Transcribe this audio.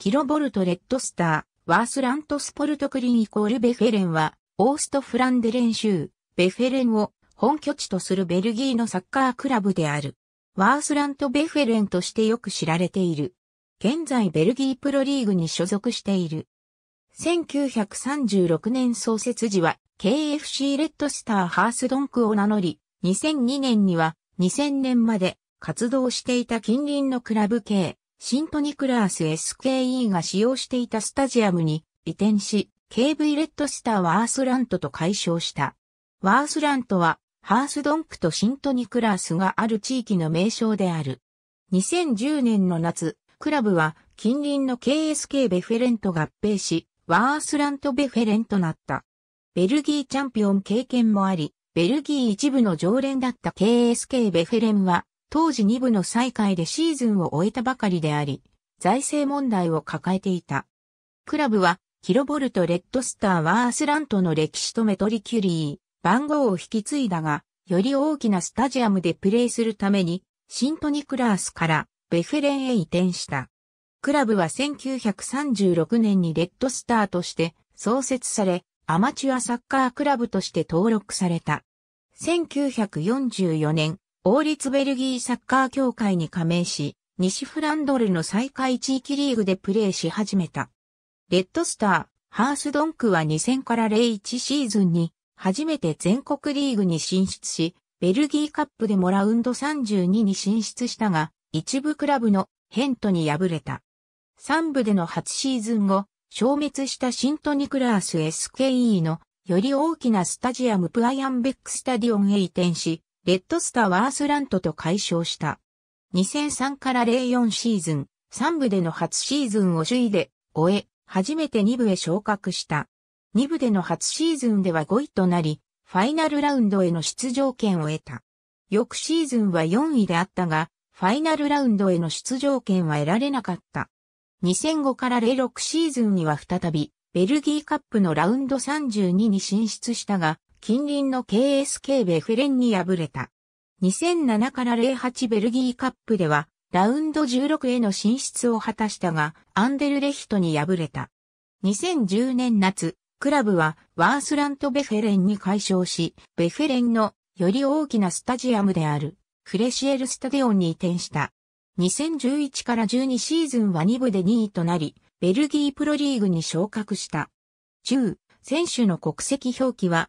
キロボルトレッドスター、ワースラントスポルトクリンイコールベフェレンは、オーストフランデレン州、ベフェレンを本拠地とするベルギーのサッカークラブである。ワースラント・ベフェレンとしてよく知られている。現在ベルギープロリーグに所属している。1936年創設時は KFC レッドスターハースドンクを名乗り、2002年には2000年まで活動していた近隣のクラブ系シントニクラース SKE が使用していたスタジアムに移転し、KV レッドスターワースラントと解消した。ワースラントは、ハースドンクとシントニクラースがある地域の名称である。2010年の夏、クラブは近隣の KSK ベフェレンと合併し、ワースラントベフェレンとなった。ベルギーチャンピオン経験もあり、ベルギー一部の常連だった KSK ベフェレンは、当時2部の再開でシーズンを終えたばかりであり、財政問題を抱えていた。クラブは、キロボルト・レッドスター・ワースラントの歴史とメトリキュリー、番号を引き継いだが、より大きなスタジアムでプレーするために、シントニクラースからベフェレンへ移転した。クラブは1936年にレッドスターとして創設され、アマチュアサッカークラブとして登録された。1944年、王立ベルギーサッカー協会に加盟し、西フランドルの最下位地域リーグでプレーし始めた。レッドスター、ハースドンクは2000から01シーズンに、初めて全国リーグに進出し、ベルギーカップでもラウンド32に進出したが、一部クラブのヘントに敗れた。三部での8シーズン後、消滅したシントニクラース SKE のより大きなスタジアムプアイアンベックスタディオンへ移転し、レッドスターワースラントと解消した。2003から04シーズン、3部での初シーズンを首位で終え、初めて2部へ昇格した。2部での初シーズンでは5位となり、ファイナルラウンドへの出場権を得た。翌シーズンは4位であったが、ファイナルラウンドへの出場権は得られなかった。2005から06シーズンには再び、ベルギーカップのラウンド32に進出したが、近隣の KSK ベフレンに敗れた。2007から08ベルギーカップでは、ラウンド16への進出を果たしたが、アンデルレヒトに敗れた。2010年夏、クラブはワースラントベフェレンに解消し、ベフェレンのより大きなスタジアムであるフレシエルスタデオンに移転した。2011から12シーズンは2部で2位となり、ベルギープロリーグに昇格した。10、選手の国籍表記は